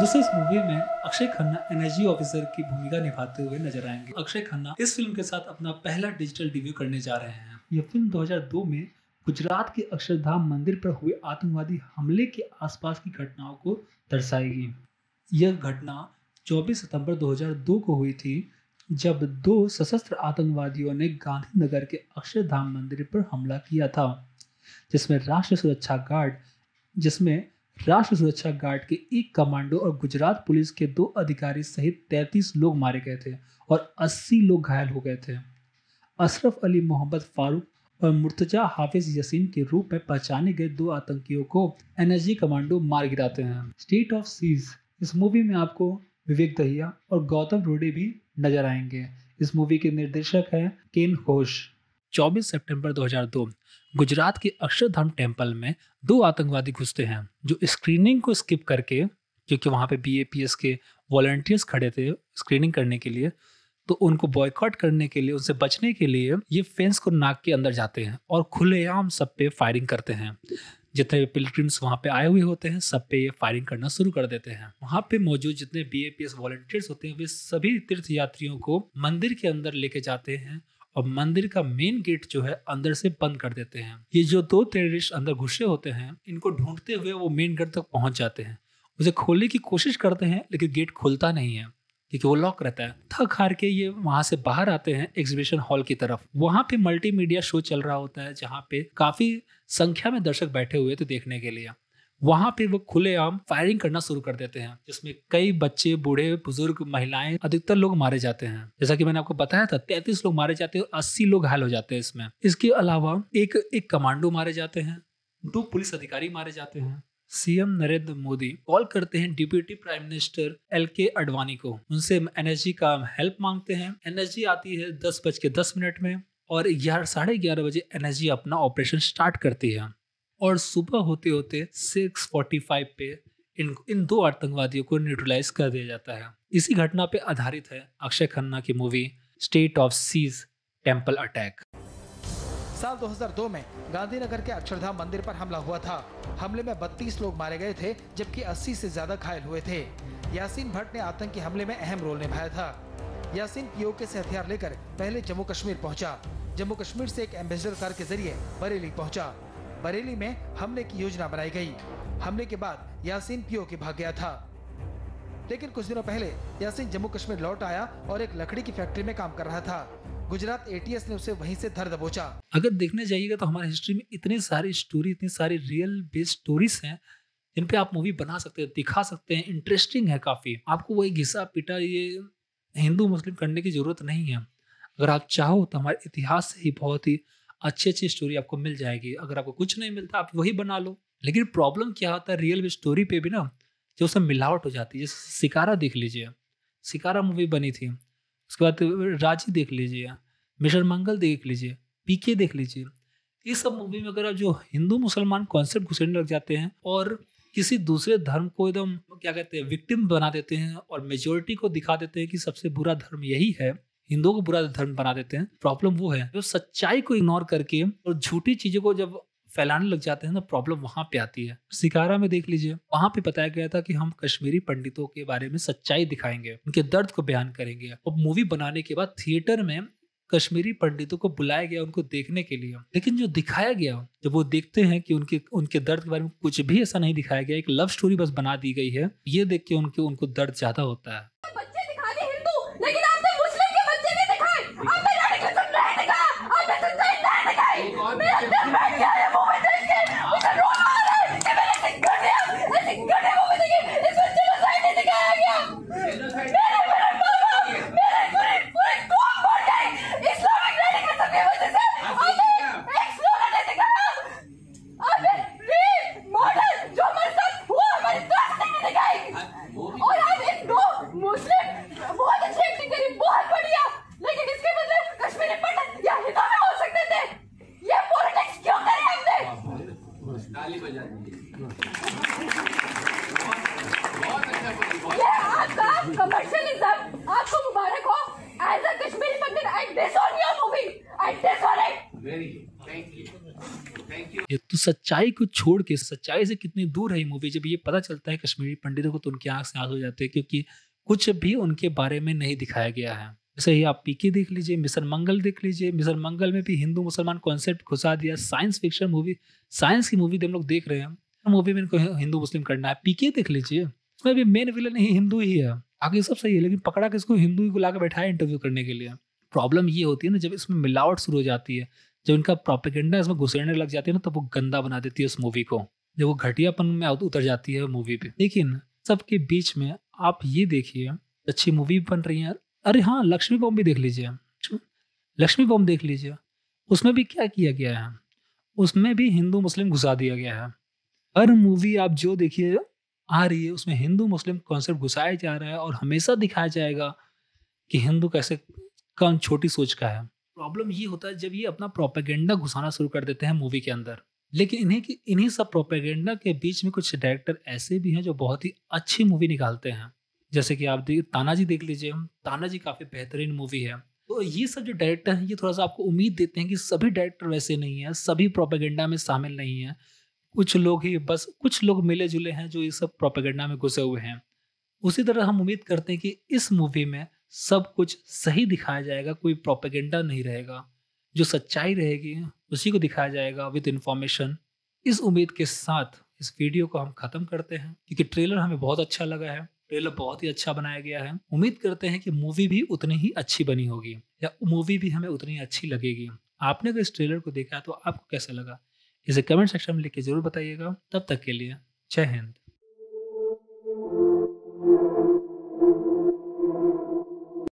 दोस्तों इस मूवी में अक्षय खन्ना एनर्जी ऑफिसर की भूमिका निभाते हुए नजर आएंगे अक्षय खन्ना इस फिल्म के साथ अपना पहला डिजिटल डेब्यू करने जा रहे हैं यह फिल्म 2002 में गुजरात के अक्षरधाम मंदिर पर हुए आतंकवादी हमले के आसपास की घटनाओं को दर्शाएगी यह घटना 24 सितंबर 2002 को हुई थी जब दो सशस्त्र आतंकवादियों ने गांधीनगर के अक्षरधाम मंदिर पर हमला किया था जिसमें राष्ट्रीय सुरक्षा गार्ड जिसमें राष्ट्र सुरक्षा गार्ड के एक कमांडो और गुजरात पुलिस के दो अधिकारी सहित 33 लोग मारे गए थे और 80 लोग घायल हो गए थे अशरफ अली मोहम्मद फारूक और मुर्तजा हाफिज यसीन के रूप में पहचाने गए दो आतंकियों को एनर्जी कमांडो मार गिराते हैं स्टेट ऑफ सीज इस मूवी में आपको विवेक दहिया और गौतम रोडे भी नजर आएंगे इस मूवी के निर्देशक हैं केन घोष 24 सितंबर 2002 गुजरात के अक्षरधाम टेम्पल में दो आतंकवादी घुसते हैं जो स्क्रीनिंग को स्किप करके क्योंकि वहाँ पे बीएपीएस के वॉल्टियर्स खड़े थे स्क्रीनिंग करने के लिए तो उनको बॉयकॉट करने के लिए उनसे बचने के लिए ये फेंस को नाक के अंदर जाते हैं और खुलेआम सब पे फायरिंग करते हैं जितने भी पिलग्रिम्स वहाँ पे आए हुए होते हैं सब पे ये फायरिंग करना शुरू कर देते हैं वहाँ पे मौजूद जितने B A P S volunteers होते हैं वे सभी तीर्थ यात्रियों को मंदिर के अंदर लेके जाते हैं और मंदिर का मेन गेट जो है अंदर से बंद कर देते हैं ये जो दो टेररिस्ट अंदर घुसे होते हैं इनको ढूंढते हुए वो मेन गेट तक पहुंच जाते हैं उसे खोलने की कोशिश करते हैं लेकिन गेट खुलता नहीं है क्योंकि वो लॉक रहता है थक हार के ये वहां से बाहर आते हैं एग्जीबिशन हॉल की तरफ वहाँ पे मल्टीमीडिया शो चल रहा होता है जहाँ पे काफी संख्या में दर्शक बैठे हुए थे तो देखने के लिए वहां पे वो खुलेआम फायरिंग करना शुरू कर देते हैं जिसमें कई बच्चे बूढ़े बुजुर्ग महिलाएं अधिकतर लोग मारे जाते हैं जैसा कि मैंने आपको बताया था तैतीस लोग मारे जाते हैं और अस्सी लोग घायल हो जाते हैं इसमें इसके अलावा एक एक कमांडो मारे जाते हैं दो पुलिस अधिकारी मारे जाते हैं सीएम नरेंद्र मोदी कॉल करते हैं डिप्यूटी प्राइम मिनिस्टर एल के अडवाणी को उनसे एनर्जी का हेल्प मांगते हैं एनर्जी आती है दस बज के दस मिनट में और ग्यारह साढ़े ग्यारह बजे एनएसजी अपना ऑपरेशन स्टार्ट करती है और सुबह होते होते 6:45 पे इन इन दो आतंकवादियों को न्यूट्रलाइज कर दिया जाता है इसी घटना पे आधारित है अक्षय खन्ना की movie state of siege temple attack साल 2002 में गांधीनगर के अक्षरधाम मंदिर पर हमला हुआ था हमले में 32 लोग मारे गए थे जबकि 80 से ज्यादा घायल हुए थे यासीन भट्ट ने आतंकी हमले में अहम रोल निभाया था यासीन पीओके से हथियार लेकर पहले जम्मू कश्मीर पहुंचा जम्मू कश्मीर से एक एम्बेसडर कार के जरिए बरेली पहुंचा बरेली में हमले की योजना बनाई गई हमले के बाद यासीन पीओ के भाग गया था लेकिन कुछ दिनों पहले यासीन जम्मू कश्मीर लौट आया और एक लकड़ी की फैक्ट्री में काम कर रहा था गुजरात एटीएस ने उसे वहीं से धर दबोचा अगर देखने जाइएगा तो हमारे हिस्ट्री में इतनी सारी स्टोरी इतनी सारी रियल बेस्ड स्टोरीज हैं जिन पे आप मूवी बना सकते हैं दिखा सकते हैं इंटरेस्टिंग है काफ़ी आपको वही घिसा पिटा ये हिंदू मुस्लिम करने की ज़रूरत नहीं है अगर आप चाहो तो हमारे इतिहास से ही बहुत ही अच्छी अच्छी स्टोरी आपको मिल जाएगी अगर आपको कुछ नहीं मिलता आप वही बना लो लेकिन प्रॉब्लम क्या होता है रियल स्टोरी पे भी ना जो उसमें मिलावट हो जाती है जैसे सिकारा देख लीजिए सिकारा मूवी बनी थी उसके बाद राजी देख लीजिए मिस्टर मंगल देख लीजिए पीके देख लीजिए ये सब मूवी में अगर आप जो हिंदू मुसलमान कॉन्सेप्ट घुसेने लग जाते हैं और किसी दूसरे धर्म को एकदम क्या कहते हैं विक्टिम बना देते हैं और मेजोरिटी को दिखा देते हैं कि सबसे बुरा धर्म यही है हिंदुओं को बुरा धर्म बना देते हैं प्रॉब्लम वो है जो सच्चाई को इग्नोर करके और झूठी चीजों को जब फैलाने लग जाते हैं ना प्रॉब्लम वहां पे आती है सिकारा में देख लीजिए वहां पे बताया गया था कि हम कश्मीरी पंडितों के बारे में सच्चाई दिखाएंगे उनके दर्द को बयान करेंगे और मूवी बनाने के बाद थिएटर में कश्मीरी पंडितों को बुलाया गया उनको देखने के लिए लेकिन जो दिखाया गया जब वो देखते हैं कि उनके उनके दर्द के बारे में कुछ भी ऐसा नहीं दिखाया गया एक लव स्टोरी बस बना दी गई है ये देख के उनके उनको दर्द ज्यादा होता है आपको मुबारक हो as a Kashmiri Pandit I disown your movie I disown it very good thank you ये तो सच्चाई को छोड़ के सच्चाई से कितनी दूर है मूवी जब ये पता चलता है कश्मीरी पंडितों को तो उनकी आंख से आंख हो जाते हैं क्योंकि कुछ भी उनके बारे में नहीं दिखाया गया है जैसे ही आप पीके देख लीजिए मिशन मंगल देख लीजिए मिशन मंगल में भी हिंदू मुसलमान कॉन्सेप्ट घुसा दिया साइंस फिक्शन मूवी साइंस की मूवी तो हम लोग देख रहे हैं मूवी में इनको हिंदू मुस्लिम करना है पीके देख लीजिए उसमें भी मेन विलन ही हिंदू ही है आगे सब सही है लेकिन पकड़ा किसको हिंदू ही को ला बैठा है इंटरव्यू करने के लिए प्रॉब्लम ये होती है ना जब इसमें मिलावट शुरू हो जाती है जब इनका प्रोपेगेंडा इसमें घुसेड़ने लग जाती है ना तब वो गंदा बना देती है उस मूवी को जब वो घटियापन में उतर जाती है मूवी पे लेकिन सबके बीच में आप ये देखिए अच्छी मूवी बन रही है अरे हाँ लक्ष्मी बॉम्ब भी देख लीजिए लक्ष्मी बॉम्ब देख लीजिए उसमें भी क्या किया गया है उसमें भी हिंदू मुस्लिम घुसा दिया गया है हर मूवी आप जो देखिए आ रही है उसमें हिंदू मुस्लिम कॉन्सेप्ट घुसाया जा रहा है और हमेशा दिखाया जाएगा कि हिंदू कैसे कम छोटी सोच का है प्रॉब्लम ये होता है जब ये अपना प्रोपेगेंडा घुसाना शुरू कर देते हैं मूवी के अंदर लेकिन इन्हीं की इन्हीं सब प्रोपेगेंडा के बीच में कुछ डायरेक्टर ऐसे भी हैं जो बहुत ही अच्छी मूवी निकालते हैं जैसे कि आप देख तानाजी देख लीजिए तानाजी काफ़ी बेहतरीन मूवी है तो ये सब जो डायरेक्टर हैं ये थोड़ा सा आपको उम्मीद देते हैं कि सभी डायरेक्टर वैसे नहीं हैं सभी प्रोपेगेंडा में शामिल नहीं हैं कुछ लोग ही बस कुछ लोग मिले जुले हैं जो ये सब प्रोपेगेंडा में घुसे हुए हैं उसी तरह हम उम्मीद करते हैं कि इस मूवी में सब कुछ सही दिखाया जाएगा कोई प्रोपेगेंडा नहीं रहेगा जो सच्चाई रहेगी उसी को दिखाया जाएगा विद इन्फॉर्मेशन इस उम्मीद के साथ इस वीडियो को हम ख़त्म करते हैं क्योंकि ट्रेलर हमें बहुत अच्छा लगा है ट्रेलर बहुत ही अच्छा बनाया गया है उम्मीद करते हैं कि मूवी भी उतनी ही अच्छी बनी होगी या मूवी भी हमें उतनी अच्छी लगेगी आपने अगर इस ट्रेलर को देखा तो आपको कैसा लगा इसे कमेंट सेक्शन में लिख के जरूर बताइएगा तब तक के लिए जय हिंद